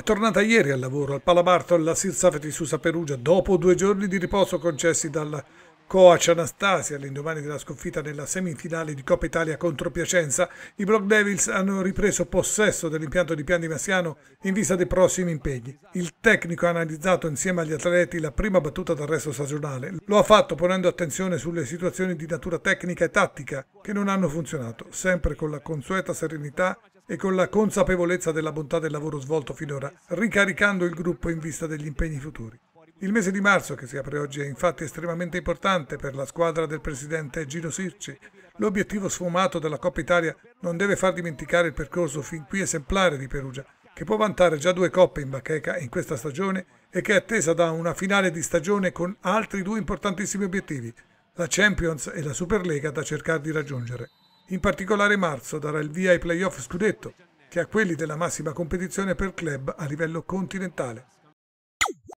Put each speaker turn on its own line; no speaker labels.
È tornata ieri al lavoro al Palabarto alla Silsafe di Susa Perugia dopo due giorni di riposo concessi dal Coach Anastasia all'indomani della sconfitta nella semifinale di Coppa Italia contro Piacenza, i Block Devils hanno ripreso possesso dell'impianto di Pian di Massiano in vista dei prossimi impegni. Il tecnico ha analizzato insieme agli atleti la prima battuta d'arresto stagionale. Lo ha fatto ponendo attenzione sulle situazioni di natura tecnica e tattica che non hanno funzionato, sempre con la consueta serenità e con la consapevolezza della bontà del lavoro svolto finora, ricaricando il gruppo in vista degli impegni futuri. Il mese di marzo, che si apre oggi, è infatti estremamente importante per la squadra del presidente Gino Sirci. L'obiettivo sfumato della Coppa Italia non deve far dimenticare il percorso fin qui esemplare di Perugia, che può vantare già due coppe in bacheca in questa stagione e che è attesa da una finale di stagione con altri due importantissimi obiettivi, la Champions e la Superlega da cercare di raggiungere. In particolare marzo darà il via ai playoff scudetto, che a quelli della massima competizione per club a livello continentale.